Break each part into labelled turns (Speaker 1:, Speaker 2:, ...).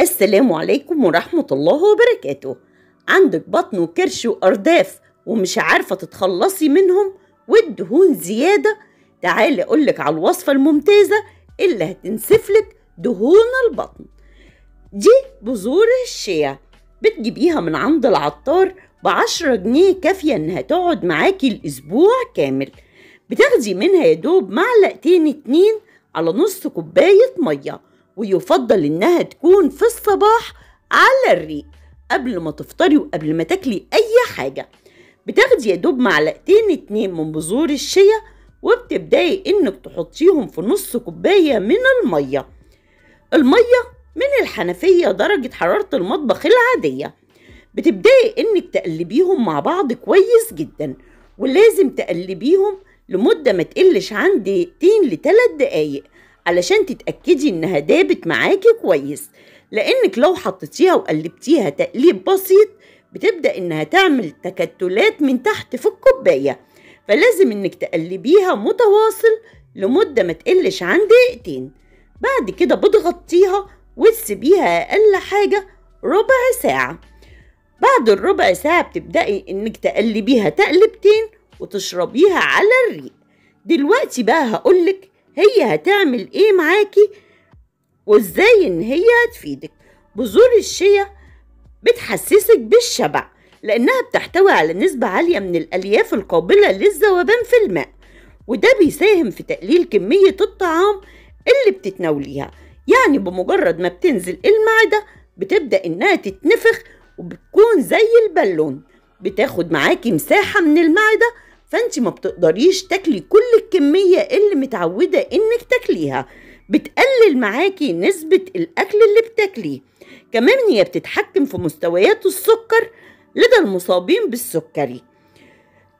Speaker 1: السلام عليكم ورحمة الله وبركاته عندك بطن وكرش وأرداف ومش عارفة تتخلصي منهم والدهون زيادة تعالي أقولك على الوصفة الممتازة اللي هتنسفلك دهون البطن دي بذور الشيا بتجيبيها من عند العطار بعشرة جنيه كافية إنها تقعد معاكي الأسبوع كامل بتاخدي منها يدوب معلقتين اتنين على نص كوباية مية ويفضل إنها تكون في الصباح على الريق قبل ما تفطري وقبل ما تاكلي أي حاجة بتاخدي يا دوب معلقتين اتنين من بذور الشيا وبتبداي إنك تحطيهم في نص كوباية من المية المية من الحنفية درجة حرارة المطبخ العادية بتبداي إنك تقلبيهم مع بعض كويس جدا ولازم تقلبيهم لمدة ما تقلش عن دقيقتين لتلات دقايق علشان تتأكدي إنها دابت معاكي كويس لأنك لو حطيتيها وقلبتيها تقليب بسيط بتبدأ إنها تعمل تكتلات من تحت في الكوباية فلازم إنك تقلبيها متواصل لمدة ما تقلش عن دقيقتين بعد كده بتغطيها وتسيبيها أقل حاجة ربع ساعة بعد الربع ساعة بتبدأي إنك تقلبيها تقلبتين وتشربيها على الريق دلوقتي بقى هقولك هي هتعمل ايه معاكي وازاي ان هي هتفيدك بذور الشيا بتحسسك بالشبع لانها بتحتوي على نسبة عالية من الالياف القابلة للذوبان في الماء وده بيساهم في تقليل كمية الطعام اللي بتتناوليها يعني بمجرد ما بتنزل المعدة بتبدأ إنها تتنفخ وبتكون زي البالون بتاخد معاكي مساحة من المعدة فانت ما بتقدريش تاكلي كل الكميه اللي متعوده انك تاكليها بتقلل معاكي نسبه الاكل اللي بتاكليه كمان هي بتتحكم في مستويات السكر لدى المصابين بالسكري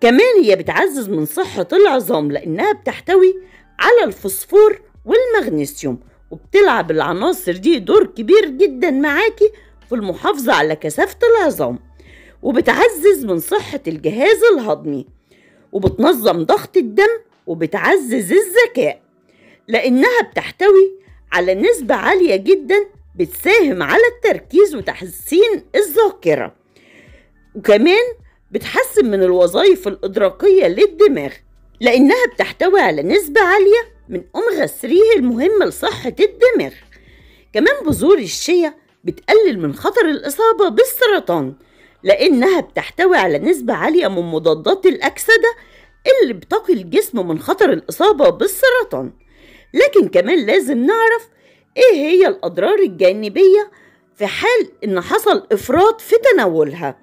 Speaker 1: كمان هي بتعزز من صحه العظام لانها بتحتوي على الفوسفور والمغنيسيوم وبتلعب العناصر دي دور كبير جدا معاكي في المحافظه على كثافه العظام وبتعزز من صحه الجهاز الهضمي وبتنظم ضغط الدم وبتعزز الذكاء لأنها بتحتوي على نسبة عالية جدا بتساهم على التركيز وتحسين الذاكرة وكمان بتحسن من الوظائف الإدراكية للدماغ لأنها بتحتوي على نسبة عالية من أوميغا 3 المهمة لصحة الدماغ كمان بذور الشيا بتقلل من خطر الإصابة بالسرطان لأنها بتحتوي على نسبة عالية من مضادات الأكسدة اللي بتقي الجسم من خطر الإصابة بالسرطان لكن كمان لازم نعرف إيه هي الأضرار الجانبية في حال إن حصل إفراط في تناولها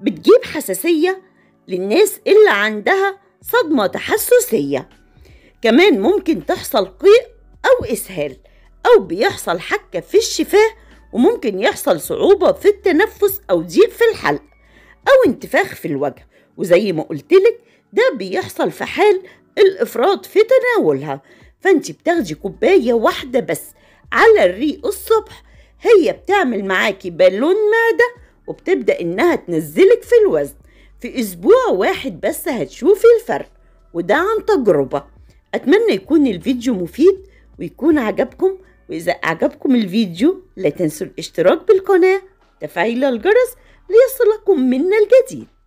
Speaker 1: بتجيب حساسية للناس اللي عندها صدمة تحسسية كمان ممكن تحصل قيء أو إسهال أو بيحصل حكة في الشفاه وممكن يحصل صعوبة في التنفس أو ضيق في الحلق أو انتفاخ في الوجه وزي ما قلتلك ده بيحصل في حال الإفراط في تناولها فأنت بتاخدي كوباية واحدة بس على الريق الصبح هي بتعمل معاكي بالون معدة وبتبدأ إنها تنزلك في الوزن في أسبوع واحد بس هتشوفي الفرق وده عن تجربة أتمنى يكون الفيديو مفيد ويكون عجبكم وإذا أعجبكم الفيديو لا تنسوا الاشتراك بالقناة وتفعيل الجرس ليصلكم منا الجديد